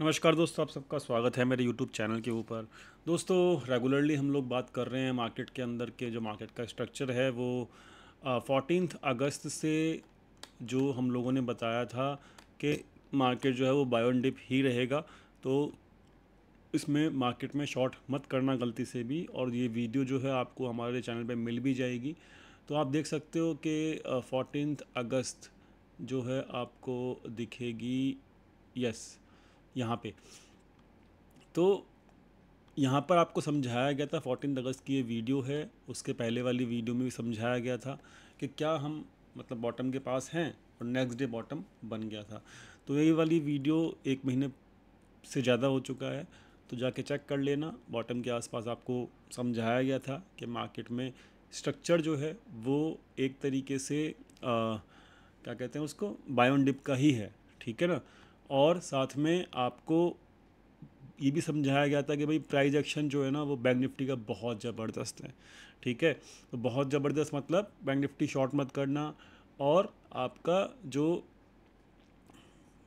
नमस्कार दोस्तों आप सबका स्वागत है मेरे YouTube चैनल के ऊपर दोस्तों रेगुलरली हम लोग बात कर रहे हैं मार्केट के अंदर के जो मार्केट का स्ट्रक्चर है वो फोर्टीन अगस्त से जो हम लोगों ने बताया था कि मार्केट जो है वो बायोन डिप ही रहेगा तो इसमें मार्केट में शॉर्ट मत करना गलती से भी और ये वीडियो जो है आपको हमारे चैनल पर मिल भी जाएगी तो आप देख सकते हो कि फोर्टीन अगस्त जो है आपको दिखेगी यस यहाँ पे तो यहाँ पर आपको समझाया गया था फोर्टीन अगस्त की ये वीडियो है उसके पहले वाली वीडियो में भी समझाया गया था कि क्या हम मतलब बॉटम के पास हैं और नेक्स्ट डे बॉटम बन गया था तो यही वाली वीडियो एक महीने से ज़्यादा हो चुका है तो जाके चेक कर लेना बॉटम के आसपास आपको समझाया गया था कि मार्केट में स्ट्रक्चर जो है वो एक तरीके से आ, क्या कहते हैं उसको बायोन डिप का ही है ठीक है ना और साथ में आपको ये भी समझाया गया था कि भाई प्राइज एक्शन जो है ना वो बैंक निफ्टी का बहुत ज़बरदस्त है ठीक है तो बहुत ज़बरदस्त मतलब बैंक निफ्टी शॉर्ट मत करना और आपका जो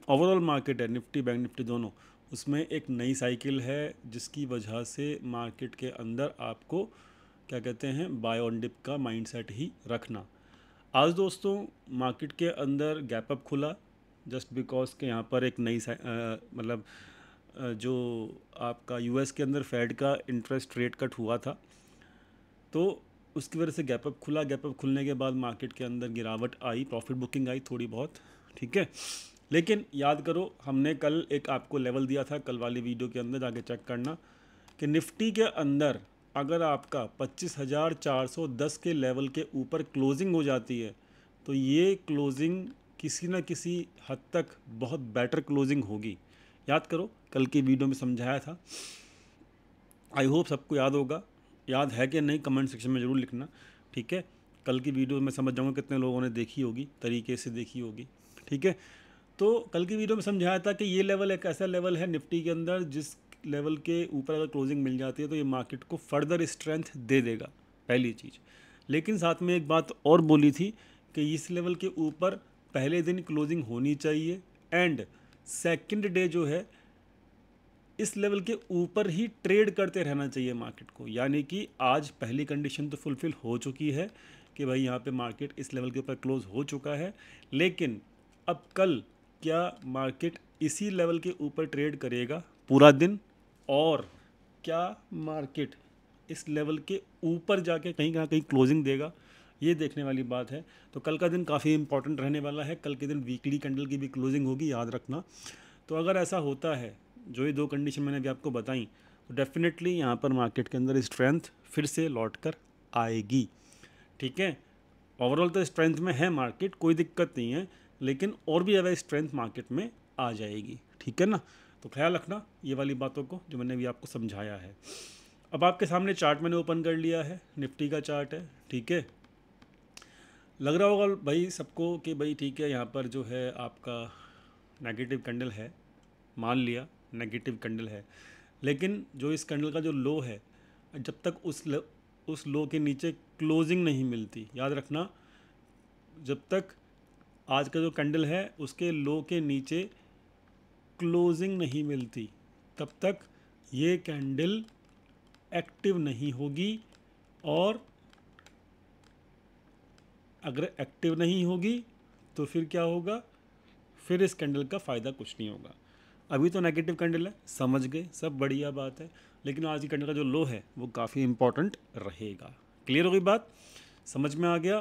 ओवरऑल मार्केट है निफ्टी बैंक निफ्टी दोनों उसमें एक नई साइकिल है जिसकी वजह से मार्केट के अंदर आपको क्या कहते हैं बाय ऑन डिप का माइंडसेट ही रखना आज दोस्तों मार्केट के अंदर गैप अप खुला जस्ट बिकॉज के यहाँ पर एक नई मतलब जो आपका यूएस के अंदर फेड का इंटरेस्ट रेट कट हुआ था तो उसकी वजह से गैप अप खुला गैप अप खुलने के बाद मार्केट के अंदर गिरावट आई प्रॉफिट बुकिंग आई थोड़ी बहुत ठीक है लेकिन याद करो हमने कल एक आपको लेवल दिया था कल वाली वीडियो के अंदर जाके चेक करना कि निफ्टी के अंदर अगर आपका 25,410 के लेवल के ऊपर क्लोजिंग हो जाती है तो ये क्लोजिंग किसी न किसी हद तक बहुत बेटर क्लोजिंग होगी याद करो कल के वीडियो में समझाया था आई होप सबको याद होगा याद है कि नहीं कमेंट सेक्शन में ज़रूर लिखना ठीक है कल की वीडियो में समझ जाऊँगा कितने लोगों ने देखी होगी तरीके से देखी होगी ठीक है तो कल की वीडियो में समझाया था कि ये लेवल एक ऐसा लेवल है निफ्टी के अंदर जिस लेवल के ऊपर अगर क्लोजिंग मिल जाती है तो ये मार्केट को फर्दर स्ट्रेंथ दे देगा पहली चीज़ लेकिन साथ में एक बात और बोली थी कि इस लेवल के ऊपर पहले दिन क्लोजिंग होनी चाहिए एंड सेकंड डे जो है इस लेवल के ऊपर ही ट्रेड करते रहना चाहिए मार्केट को यानी कि आज पहली कंडीशन तो फुलफ़िल हो चुकी है कि भाई यहाँ पे मार्केट इस लेवल के ऊपर क्लोज़ हो चुका है लेकिन अब कल क्या मार्केट इसी लेवल के ऊपर ट्रेड करेगा पूरा दिन और क्या मार्केट इस लेवल के ऊपर जाके कहीं कहाँ कहीं क्लोजिंग देगा ये देखने वाली बात है तो कल का दिन काफ़ी इंपॉर्टेंट रहने वाला है कल के दिन वीकली कैंडल की भी क्लोजिंग होगी याद रखना तो अगर ऐसा होता है जो ये दो कंडीशन मैंने अभी आपको बताई तो डेफिनेटली यहाँ पर मार्केट के अंदर स्ट्रेंथ फिर से लौट कर आएगी ठीक है ओवरऑल तो स्ट्रेंथ में है मार्केट कोई दिक्कत नहीं है लेकिन और भी ज़्यादा स्ट्रेंथ मार्केट में आ जाएगी ठीक है ना तो ख्याल रखना ये वाली बातों को जो मैंने अभी आपको समझाया है अब आपके सामने चार्ट मैंने ओपन कर लिया है निफ्टी का चार्ट है ठीक है लग रहा होगा भाई सबको कि भाई ठीक है यहाँ पर जो है आपका नेगेटिव कैंडल है मान लिया नेगेटिव कैंडल है लेकिन जो इस कैंडल का जो लो है जब तक उस ल, उस लो के नीचे क्लोजिंग नहीं मिलती याद रखना जब तक आज का जो कैंडल है उसके लो के नीचे क्लोजिंग नहीं मिलती तब तक ये कैंडल एक्टिव नहीं होगी और अगर एक्टिव नहीं होगी तो फिर क्या होगा फिर इस कैंडल का फ़ायदा कुछ नहीं होगा अभी तो नेगेटिव कैंडल है समझ गए सब बढ़िया बात है लेकिन आज की कैंडल का जो लो है वो काफ़ी इम्पॉर्टेंट रहेगा क्लियर हो गई बात समझ में आ गया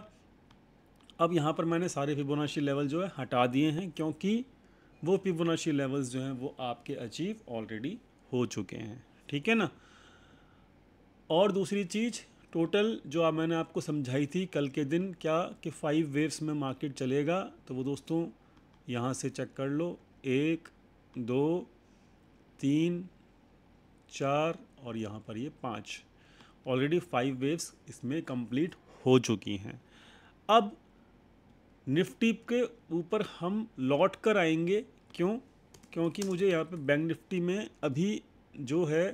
अब यहाँ पर मैंने सारे फिबोनाशी लेवल जो है हटा दिए हैं क्योंकि वो फिबोनाशी लेवल्स जो हैं वो आपके अचीव ऑलरेडी हो चुके हैं ठीक है ना और दूसरी चीज़ टोटल जो आप मैंने आपको समझाई थी कल के दिन क्या कि फाइव वेव्स में मार्केट चलेगा तो वो दोस्तों यहाँ से चेक कर लो एक दो तीन चार और यहाँ पर ये यह पाँच ऑलरेडी फाइव वेव्स इसमें कंप्लीट हो चुकी हैं अब निफ्टी के ऊपर हम लौट कर आएंगे क्यों क्योंकि मुझे यहाँ पे बैंक निफ्टी में अभी जो है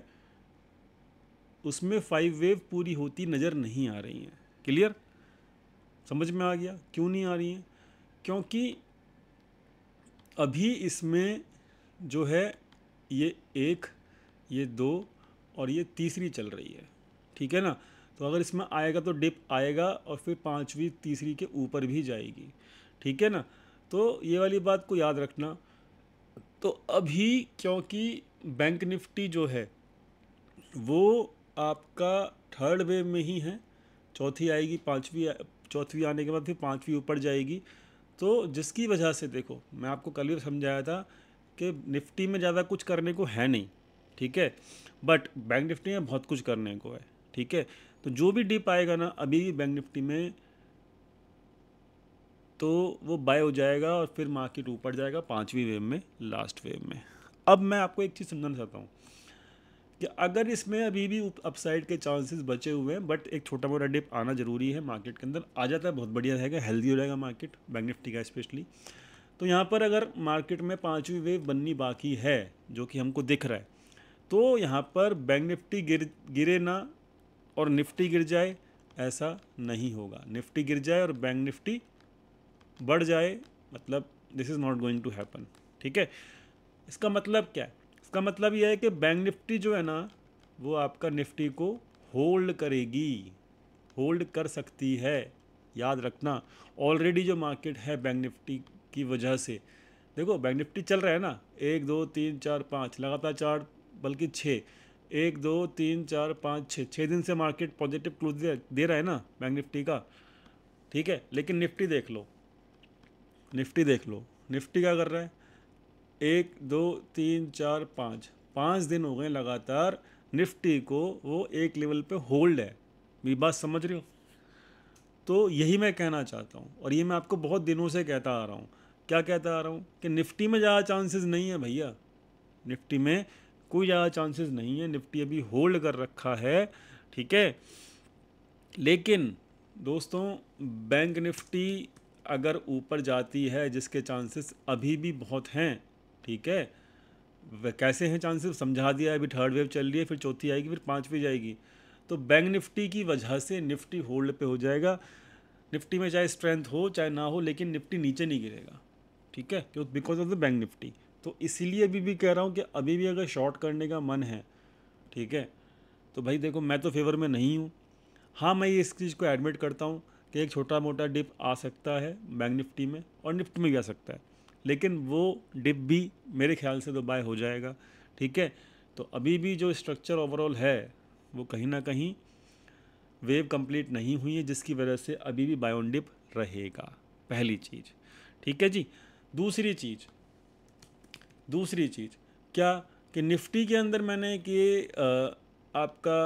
उसमें फाइव वेव पूरी होती नज़र नहीं आ रही हैं क्लियर समझ में आ गया क्यों नहीं आ रही हैं क्योंकि अभी इसमें जो है ये एक ये दो और ये तीसरी चल रही है ठीक है ना तो अगर इसमें आएगा तो डिप आएगा और फिर पाँचवीं तीसरी के ऊपर भी जाएगी ठीक है ना तो ये वाली बात को याद रखना तो अभी क्योंकि बैंक निफ्टी जो है वो आपका थर्ड वेव में ही है चौथी आएगी पाँचवीं चौथी आने के बाद फिर पाँचवीं ऊपर जाएगी तो जिसकी वजह से देखो मैं आपको कल भी समझाया था कि निफ्टी में ज़्यादा कुछ करने को है नहीं ठीक है बट बैंक निफ्टी में बहुत कुछ करने को है ठीक है तो जो भी डिप आएगा ना अभी भी बैंक निफ्टी में तो वो बाय हो जाएगा और फिर मार्केट ऊपर जाएगा पाँचवीं वेव में लास्ट वेव में अब मैं आपको एक चीज़ समझाना चाहता हूँ कि अगर इसमें अभी भी अपसाइड के चांसेस बचे हुए हैं बट एक छोटा मोटा डिप आना ज़रूरी है मार्केट के अंदर आ जाता है बहुत बढ़िया रहेगा हेल्दी हो जाएगा मार्केट बैंक निफ्टी का स्पेशली तो यहाँ पर अगर मार्केट में पाँचवीं वेव बननी बाकी है जो कि हमको दिख रहा है तो यहाँ पर बैंक निफ्टी गिर गिरे ना और निफ्टी गिर जाए ऐसा नहीं होगा निफ्टी गिर जाए और बैंक निफ्टी बढ़ जाए मतलब this is not going to happen ठीक है इसका मतलब क्या है इसका मतलब यह है कि बैंक निफ्टी जो है ना वो आपका निफ्टी को होल्ड करेगी होल्ड कर सकती है याद रखना ऑलरेडी जो मार्केट है बैंक निफ्टी की वजह से देखो बैंक निफ्टी चल रहा है ना एक दो तीन चार पाँच लगातार चार बल्कि छः एक दो तीन चार पाँच छः छः दिन से मार्केट पॉजिटिव क्लोज दे, दे रहा है ना बैंक निफ्टी का ठीक है लेकिन निफ्टी देख लो निफ्टी देख लो निफ्टी क्या कर रहा है एक दो तीन चार पाँच पाँच दिन हो गए लगातार निफ्टी को वो एक लेवल पे होल्ड है मेरी बात समझ रहे हो तो यही मैं कहना चाहता हूँ और ये मैं आपको बहुत दिनों से कहता आ रहा हूँ क्या कहता आ रहा हूँ कि निफ्टी में ज़्यादा चांसेस नहीं है भैया निफ्टी में कोई ज़्यादा चांसेस नहीं है निफ्टी अभी होल्ड कर रखा है ठीक है लेकिन दोस्तों बैंक निफ्टी अगर ऊपर जाती है जिसके चांसेस अभी भी बहुत हैं ठीक है कैसे हैं चांसेस समझा दिया अभी थर्ड वेव चल रही है फिर चौथी आएगी फिर पाँचवीं जाएगी तो बैंक निफ्टी की वजह से निफ्टी होल्ड पे हो जाएगा निफ्टी में चाहे स्ट्रेंथ हो चाहे ना हो लेकिन निफ्टी नीचे नहीं गिरेगा ठीक है क्यों because of the bank Nifty तो इसीलिए अभी भी कह रहा हूँ कि अभी भी अगर शॉर्ट करने का मन है ठीक है तो भाई देखो मैं तो फेवर में नहीं हूँ हाँ मैं ये इस चीज़ को एडमिट करता हूँ कि एक छोटा मोटा डिप आ सकता है बैंक निफ्टी में और निफ्टी में भी आ सकता है लेकिन वो डिप भी मेरे ख्याल से तो बाय हो जाएगा ठीक है तो अभी भी जो स्ट्रक्चर ओवरऑल है वो कहीं ना कहीं वेव कंप्लीट नहीं हुई है जिसकी वजह से अभी भी बायोन डिप रहेगा पहली चीज़ ठीक है जी दूसरी चीज़ दूसरी चीज़ क्या कि निफ्टी के अंदर मैंने कि आपका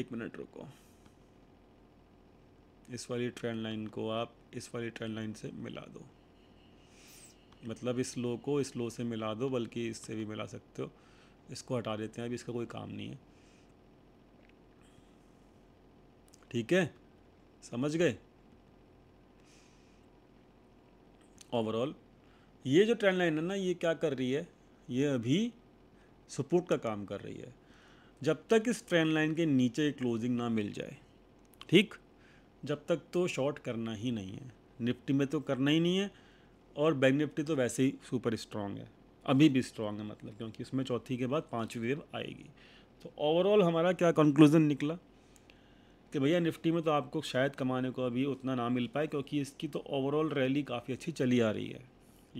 एक मिनट रुको इस वाली ट्रेंड लाइन को आप इस वाली ट्रेंड लाइन से मिला दो मतलब इस लो को इस लो से मिला दो बल्कि इससे भी मिला सकते हो इसको हटा देते हैं अभी इसका कोई काम नहीं है ठीक है समझ गए ओवरऑल ये जो ट्रेंड लाइन है ना ये क्या कर रही है ये अभी सपोर्ट का काम कर रही है जब तक इस ट्रेंड लाइन के नीचे क्लोजिंग ना मिल जाए ठीक जब तक तो शॉर्ट करना ही नहीं है निफ्टी में तो करना ही नहीं है और बैंक निफ्टी तो वैसे ही सुपर स्ट्रॉन्ग है अभी भी स्ट्रॉन्ग है मतलब क्योंकि उसमें चौथी के बाद पाँचवीं वेव आएगी तो ओवरऑल हमारा क्या कंक्लूज़न निकला कि भैया निफ्टी में तो आपको शायद कमाने को अभी उतना ना मिल पाए क्योंकि इसकी तो ओवरऑल रैली काफ़ी अच्छी चली आ रही है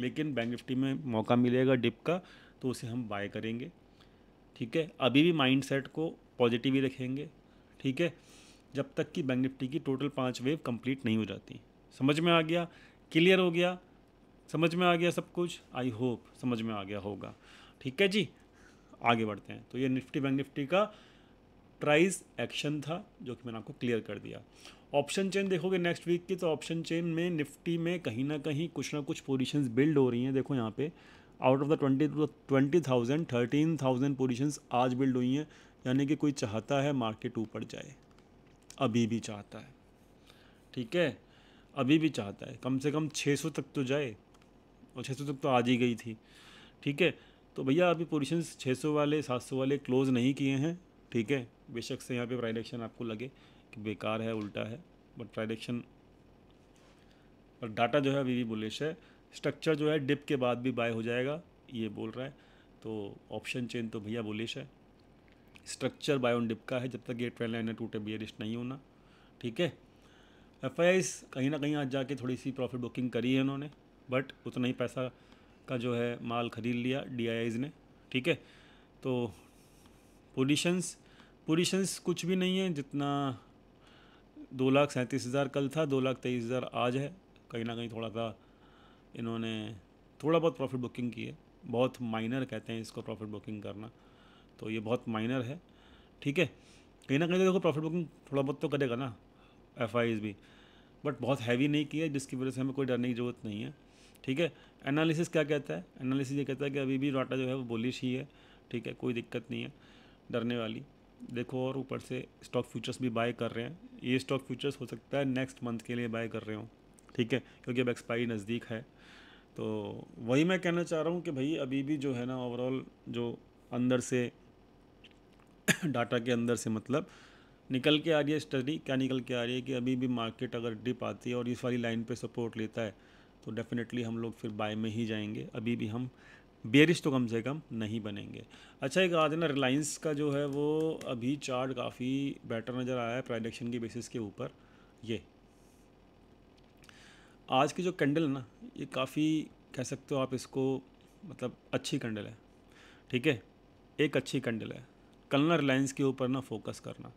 लेकिन बैंक निफ्टी में मौका मिलेगा डिप का तो उसे हम बाय करेंगे ठीक है अभी भी सेट को पॉजिटिव ही रखेंगे ठीक है जब तक कि बैंक निफ्टी की टोटल पाँच वेव कंप्लीट नहीं हो जाती समझ में आ गया क्लियर हो गया समझ में आ गया सब कुछ आई होप समझ में आ गया होगा ठीक है जी आगे बढ़ते हैं तो ये निफ्टी बैंक निफ्टी का प्राइस एक्शन था जो कि मैंने आपको क्लियर कर दिया ऑप्शन चेन देखोगे नेक्स्ट वीक की तो ऑप्शन चेन में निफ्टी में कहीं ना कहीं कुछ ना कुछ पोजिशन बिल्ड हो रही हैं देखो यहाँ पे out of the twenty twenty thousand thirteen thousand positions आज बिल्ड हुई हैं यानी कि कोई चाहता है मार्केट ऊपर जाए अभी भी चाहता है ठीक है अभी भी चाहता है कम से कम 600 तक तो जाए और छः सौ तक तो आज ही गई थी ठीक है तो भैया अभी पोजिशन छः सौ वाले सात सौ वाले क्लोज़ नहीं किए हैं ठीक है बेशक से यहाँ पे प्राइडेक्शन आपको लगे कि बेकार है उल्टा है बट प्राइडेक्शन और डाटा जो है अभी भी बुलिश है स्ट्रक्चर जो है डिप के बाद भी बाय हो जाएगा ये बोल रहा है तो ऑप्शन चेन तो भैया बुलिश है स्ट्रक्चर बाय ऑन डिप का है जब तक ये ट्रेन लाइन टूटे बियरिस्ट नहीं होना ठीक है एफ कहीं ना कहीं आज जाके थोड़ी सी प्रॉफिट बुकिंग करी है उन्होंने बट उतना ही पैसा का जो है माल ख़रीद लिया डी ने ठीक है तो पोजिशंस पोजिशंस कुछ भी नहीं है जितना दो लाख सैंतीस हज़ार कल था दो लाख तेईस हज़ार आज है कहीं ना कहीं थोड़ा सा इन्होंने थोड़ा बहुत प्रॉफिट बुकिंग की है बहुत माइनर कहते हैं इसको प्रॉफिट बुकिंग करना तो ये बहुत माइनर है ठीक है कहीं ना कहीं तो देखो प्रॉफिट बुकिंग थोड़ा बहुत तो करेगा ना एफ भी बट बहुत हैवी नहीं किया है जिसकी वजह से हमें कोई डरने की ज़रूरत नहीं है ठीक है एनालिसिस क्या कहता है एनालिसिस ये कहता है कि अभी भी डाटा जो है वो बोलिश ही है ठीक है कोई दिक्कत नहीं है डरने वाली देखो और ऊपर से स्टॉक फ्यूचर्स भी बाय कर रहे हैं ये स्टॉक फ्यूचर्स हो सकता है नेक्स्ट मंथ के लिए बाय कर रहे हो ठीक है क्योंकि अब एक्सपायरी नज़दीक है तो वही मैं कहना चाह रहा हूँ कि भाई अभी भी जो है ना ओवरऑल जो अंदर से डाटा के अंदर से मतलब निकल के आ रही है स्टडी क्या निकल के आ रही है कि अभी भी मार्केट अगर डिप आती है और इस वाली लाइन पे सपोर्ट लेता है तो डेफ़िनेटली हम लोग फिर बाय में ही जाएंगे अभी भी हम बेरिश तो कम से कम नहीं बनेंगे अच्छा एक आदि है ना रिलायंस का जो है वो अभी चार्ट काफ़ी बेटर नज़र आया है प्राइडक्शन की बेसिस के ऊपर ये आज की जो कैंडल है ना ये काफ़ी कह सकते हो आप इसको मतलब अच्छी कैंडल है ठीक है एक अच्छी कैंडल है कल ना रिलायंस के ऊपर ना फोकस करना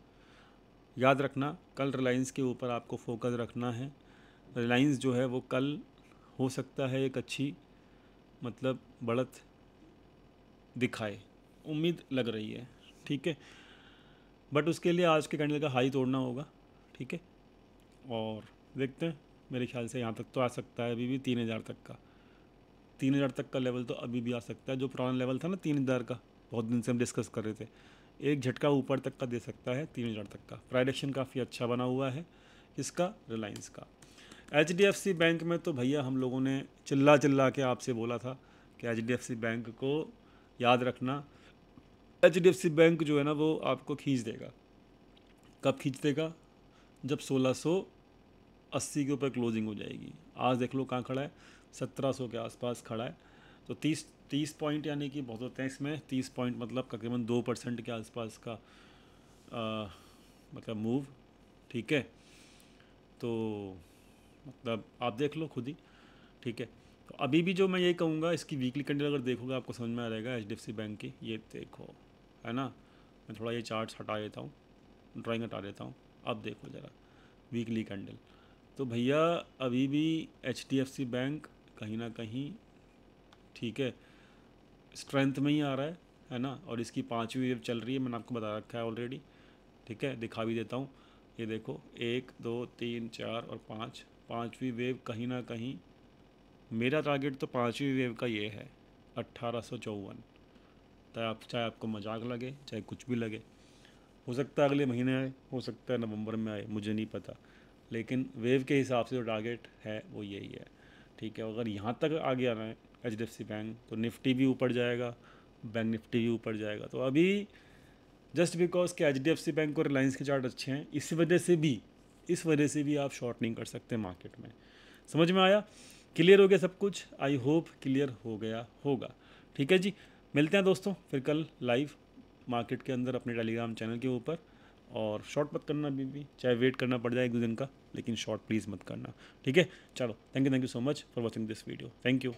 याद रखना कल रिलायंस के ऊपर आपको फोकस रखना है रिलायंस जो है वो कल हो सकता है एक अच्छी मतलब बढ़त दिखाए उम्मीद लग रही है ठीक है बट उसके लिए आज के कैंडल का हाई तोड़ना होगा ठीक है और देखते हैं मेरे ख्याल से यहाँ तक तो आ सकता है अभी भी तीन हज़ार तक का तीन हज़ार तक का लेवल तो अभी भी आ सकता है जो पुराना लेवल था ना तीन हज़ार का बहुत दिन से हम डिस्कस कर रहे थे एक झटका ऊपर तक का दे सकता है तीन हज़ार तक का प्राइडक्शन काफ़ी अच्छा बना हुआ है इसका रिलायंस का एच बैंक में तो भैया हम लोगों ने चिल्ला चिल्ला के आपसे बोला था कि एच बैंक को याद रखना एच बैंक जो है ना वो आपको खींच देगा कब खींच देगा जब 1680 के ऊपर क्लोजिंग हो जाएगी आज देख लो कहाँ खड़ा है 1700 के आसपास खड़ा है तो 30 30 पॉइंट यानी कि बहुत होते हैं इसमें 30 पॉइंट मतलब तकरीबन दो परसेंट के आसपास का आ, मतलब मूव ठीक है तो मतलब आप देख लो खुद ही ठीक है तो अभी भी जो मैं ये कहूँगा इसकी वीकली कैंडल अगर देखोगे आपको समझ में आ जाएगा एच बैंक की ये देखो है ना मैं थोड़ा ये चार्ट हटा देता हूँ ड्राइंग हटा देता हूँ अब देखो ज़रा वीकली कैंडल तो भैया अभी भी एच बैंक कहीं ना कहीं ठीक है स्ट्रेंथ में ही आ रहा है है ना और इसकी पाँचवीं वेव चल रही है मैंने आपको बता रखा है ऑलरेडी ठीक है दिखा भी देता हूँ ये देखो एक दो तीन चार और पाँच पाँचवीं वेव कहीं ना कहीं मेरा टारगेट तो पाँचवीं वेव का ये है अट्ठारह सौ चौवन चाहे आप चाहे आपको मजाक लगे चाहे कुछ भी लगे हो सकता है अगले महीने आए हो सकता है नवंबर में आए मुझे नहीं पता लेकिन वेव के हिसाब से जो टारगेट है वो यही है ठीक है अगर यहाँ तक आ गया ना H D F C bank तो निफ्टी भी ऊपर जाएगा बैंक निफ्टी भी ऊपर जाएगा तो अभी जस्ट बिकॉज के H D F C bank और रिलायंस के चार्ट अच्छे हैं इस वजह से भी इस वजह से भी आप शॉर्ट नहीं कर सकते मार्केट में समझ में आया क्लियर हो गया सब कुछ आई होप क्लियर हो गया होगा ठीक है जी मिलते हैं दोस्तों फिर कल लाइव मार्केट के अंदर अपने टेलीग्राम चैनल के ऊपर और शॉर्ट मत करना अभी भी चाहे वेट करना पड़ जाए एक दो दिन का लेकिन शॉर्ट प्लीज़ मत करना ठीक है चलो thank you thank you so much for watching this video thank you